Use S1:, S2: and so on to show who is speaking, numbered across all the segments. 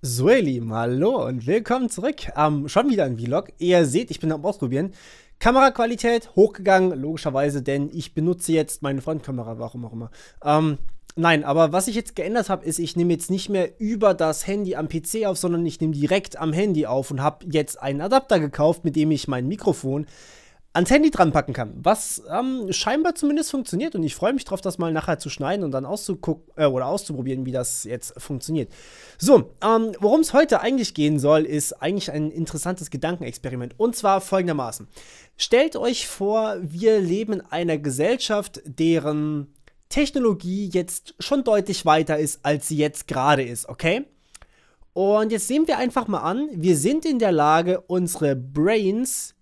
S1: So ihr Lieben, hallo und willkommen zurück. Ähm, schon wieder ein Vlog. Ihr seht, ich bin am Ausprobieren. Kameraqualität hochgegangen, logischerweise, denn ich benutze jetzt meine Frontkamera, warum auch immer. Ähm, nein, aber was ich jetzt geändert habe, ist, ich nehme jetzt nicht mehr über das Handy am PC auf, sondern ich nehme direkt am Handy auf und habe jetzt einen Adapter gekauft, mit dem ich mein Mikrofon ans Handy dran packen kann. Was ähm, scheinbar zumindest funktioniert und ich freue mich drauf, das mal nachher zu schneiden und dann auszugucken äh, oder auszuprobieren, wie das jetzt funktioniert. So, ähm, worum es heute eigentlich gehen soll, ist eigentlich ein interessantes Gedankenexperiment und zwar folgendermaßen. Stellt euch vor, wir leben in einer Gesellschaft, deren Technologie jetzt schon deutlich weiter ist, als sie jetzt gerade ist, okay? Und jetzt sehen wir einfach mal an, wir sind in der Lage, unsere Brains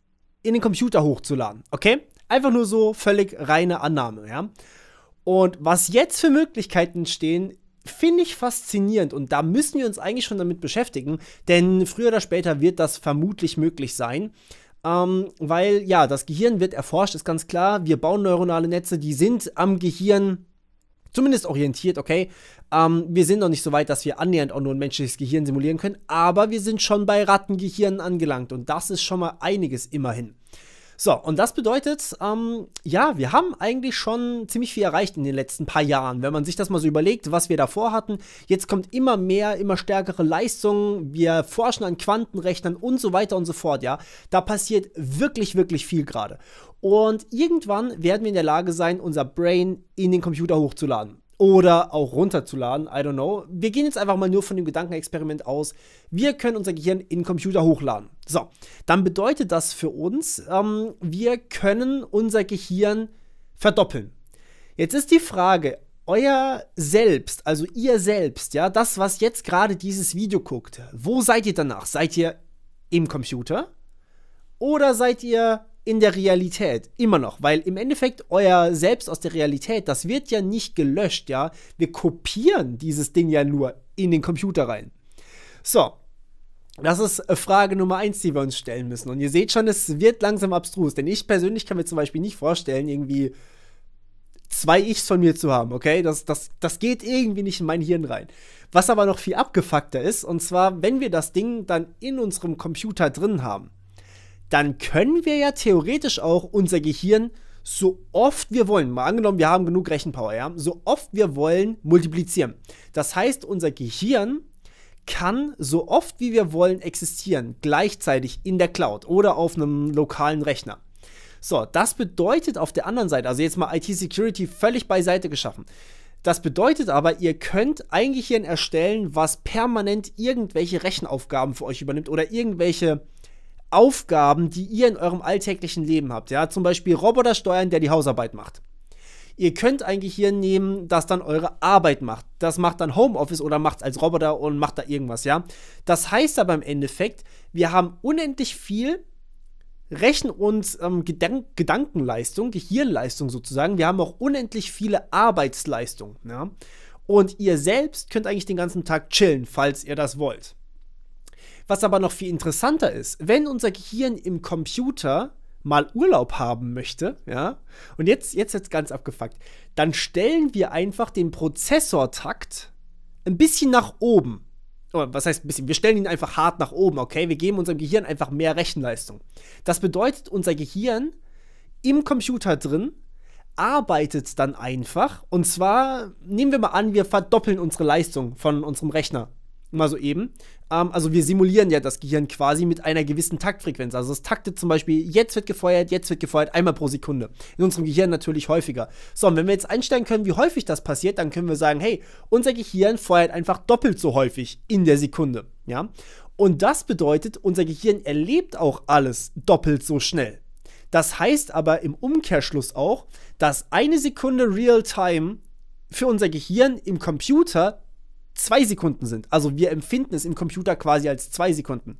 S1: in den Computer hochzuladen. Okay? Einfach nur so völlig reine Annahme, ja? Und was jetzt für Möglichkeiten stehen, finde ich faszinierend und da müssen wir uns eigentlich schon damit beschäftigen, denn früher oder später wird das vermutlich möglich sein. Ähm, weil ja, das Gehirn wird erforscht, ist ganz klar. Wir bauen neuronale Netze, die sind am Gehirn zumindest orientiert, okay. Ähm, wir sind noch nicht so weit, dass wir annähernd auch nur ein menschliches Gehirn simulieren können, aber wir sind schon bei Rattengehirnen angelangt und das ist schon mal einiges immerhin. So, und das bedeutet, ähm, ja, wir haben eigentlich schon ziemlich viel erreicht in den letzten paar Jahren. Wenn man sich das mal so überlegt, was wir davor hatten, jetzt kommt immer mehr, immer stärkere Leistungen, wir forschen an Quantenrechnern und so weiter und so fort, ja. Da passiert wirklich, wirklich viel gerade. Und irgendwann werden wir in der Lage sein, unser Brain in den Computer hochzuladen oder auch runterzuladen. I don't know. Wir gehen jetzt einfach mal nur von dem Gedankenexperiment aus. Wir können unser Gehirn in den Computer hochladen. So, dann bedeutet das für uns, ähm, wir können unser Gehirn verdoppeln. Jetzt ist die Frage, euer Selbst, also ihr selbst, ja, das, was jetzt gerade dieses Video guckt, wo seid ihr danach? Seid ihr im Computer oder seid ihr in der Realität. Immer noch. Weil im Endeffekt euer Selbst aus der Realität, das wird ja nicht gelöscht, ja. Wir kopieren dieses Ding ja nur in den Computer rein. So. Das ist äh, Frage Nummer eins, die wir uns stellen müssen. Und ihr seht schon, es wird langsam abstrus. Denn ich persönlich kann mir zum Beispiel nicht vorstellen, irgendwie zwei Ichs von mir zu haben, okay? Das, das, das geht irgendwie nicht in mein Hirn rein. Was aber noch viel abgefuckter ist, und zwar, wenn wir das Ding dann in unserem Computer drin haben, dann können wir ja theoretisch auch unser Gehirn so oft wir wollen, mal angenommen, wir haben genug Rechenpower, ja, so oft wir wollen, multiplizieren. Das heißt, unser Gehirn kann so oft wie wir wollen existieren, gleichzeitig in der Cloud oder auf einem lokalen Rechner. So, das bedeutet auf der anderen Seite, also jetzt mal IT-Security völlig beiseite geschaffen. Das bedeutet aber, ihr könnt ein Gehirn erstellen, was permanent irgendwelche Rechenaufgaben für euch übernimmt oder irgendwelche Aufgaben, die ihr in eurem alltäglichen Leben habt. Ja, zum Beispiel Roboter steuern, der die Hausarbeit macht. Ihr könnt ein Gehirn nehmen, das dann eure Arbeit macht. Das macht dann Homeoffice oder macht als Roboter und macht da irgendwas, ja. Das heißt aber im Endeffekt, wir haben unendlich viel Rechen- und ähm, Gedank Gedankenleistung, Gehirnleistung sozusagen. Wir haben auch unendlich viele Arbeitsleistungen. Ja? Und ihr selbst könnt eigentlich den ganzen Tag chillen, falls ihr das wollt. Was aber noch viel interessanter ist, wenn unser Gehirn im Computer mal Urlaub haben möchte, ja, und jetzt, jetzt wird's ganz abgefuckt, dann stellen wir einfach den Prozessortakt ein bisschen nach oben. Oder oh, was heißt ein bisschen? Wir stellen ihn einfach hart nach oben, okay? Wir geben unserem Gehirn einfach mehr Rechenleistung. Das bedeutet, unser Gehirn im Computer drin arbeitet dann einfach. Und zwar nehmen wir mal an, wir verdoppeln unsere Leistung von unserem Rechner mal so eben. Ähm, also wir simulieren ja das Gehirn quasi mit einer gewissen Taktfrequenz. Also es taktet zum Beispiel, jetzt wird gefeuert, jetzt wird gefeuert, einmal pro Sekunde. In unserem Gehirn natürlich häufiger. So, und wenn wir jetzt einstellen können, wie häufig das passiert, dann können wir sagen, hey, unser Gehirn feuert einfach doppelt so häufig in der Sekunde. Ja? Und das bedeutet, unser Gehirn erlebt auch alles doppelt so schnell. Das heißt aber im Umkehrschluss auch, dass eine Sekunde Real-Time für unser Gehirn im Computer zwei Sekunden sind. Also wir empfinden es im Computer quasi als zwei Sekunden.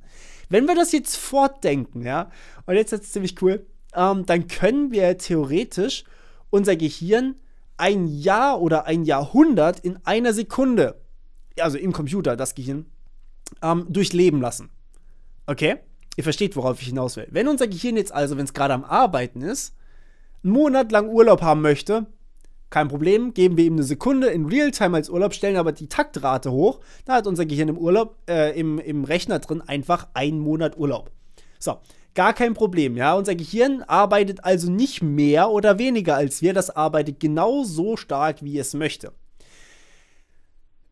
S1: Wenn wir das jetzt fortdenken, ja, und jetzt ist es ziemlich cool, ähm, dann können wir theoretisch unser Gehirn ein Jahr oder ein Jahrhundert in einer Sekunde, also im Computer, das Gehirn, ähm, durchleben lassen. Okay? Ihr versteht, worauf ich hinaus will. Wenn unser Gehirn jetzt also, wenn es gerade am Arbeiten ist, einen Monat lang Urlaub haben möchte, kein Problem, geben wir ihm eine Sekunde in Realtime als Urlaub, stellen aber die Taktrate hoch. Da hat unser Gehirn im Urlaub, äh, im, im Rechner drin einfach einen Monat Urlaub. So, gar kein Problem, ja. Unser Gehirn arbeitet also nicht mehr oder weniger als wir, das arbeitet genauso stark, wie es möchte.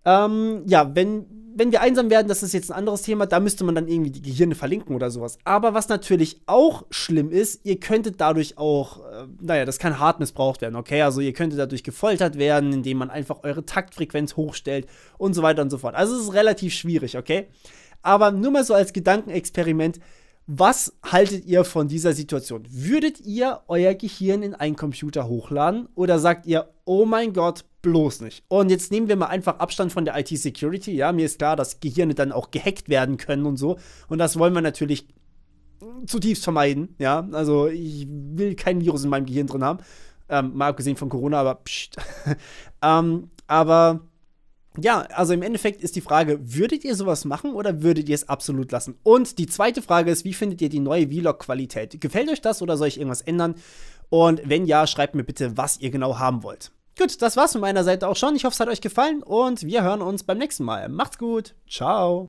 S1: Ähm, ja, wenn, wenn wir einsam werden, das ist jetzt ein anderes Thema, da müsste man dann irgendwie die Gehirne verlinken oder sowas. Aber was natürlich auch schlimm ist, ihr könntet dadurch auch, äh, naja, das kann hart missbraucht werden, okay? Also ihr könntet dadurch gefoltert werden, indem man einfach eure Taktfrequenz hochstellt und so weiter und so fort. Also es ist relativ schwierig, okay? Aber nur mal so als Gedankenexperiment, was haltet ihr von dieser Situation? Würdet ihr euer Gehirn in einen Computer hochladen oder sagt ihr, oh mein Gott, bloß nicht? Und jetzt nehmen wir mal einfach Abstand von der IT-Security. Ja, mir ist klar, dass Gehirne dann auch gehackt werden können und so. Und das wollen wir natürlich zutiefst vermeiden. Ja, also ich will kein Virus in meinem Gehirn drin haben. Ähm, mal abgesehen von Corona, aber pst. ähm, aber ja, also im Endeffekt ist die Frage, würdet ihr sowas machen oder würdet ihr es absolut lassen? Und die zweite Frage ist, wie findet ihr die neue Vlog-Qualität? Gefällt euch das oder soll ich irgendwas ändern? Und wenn ja, schreibt mir bitte, was ihr genau haben wollt. Gut, das war's von meiner Seite auch schon. Ich hoffe, es hat euch gefallen und wir hören uns beim nächsten Mal. Macht's gut. Ciao.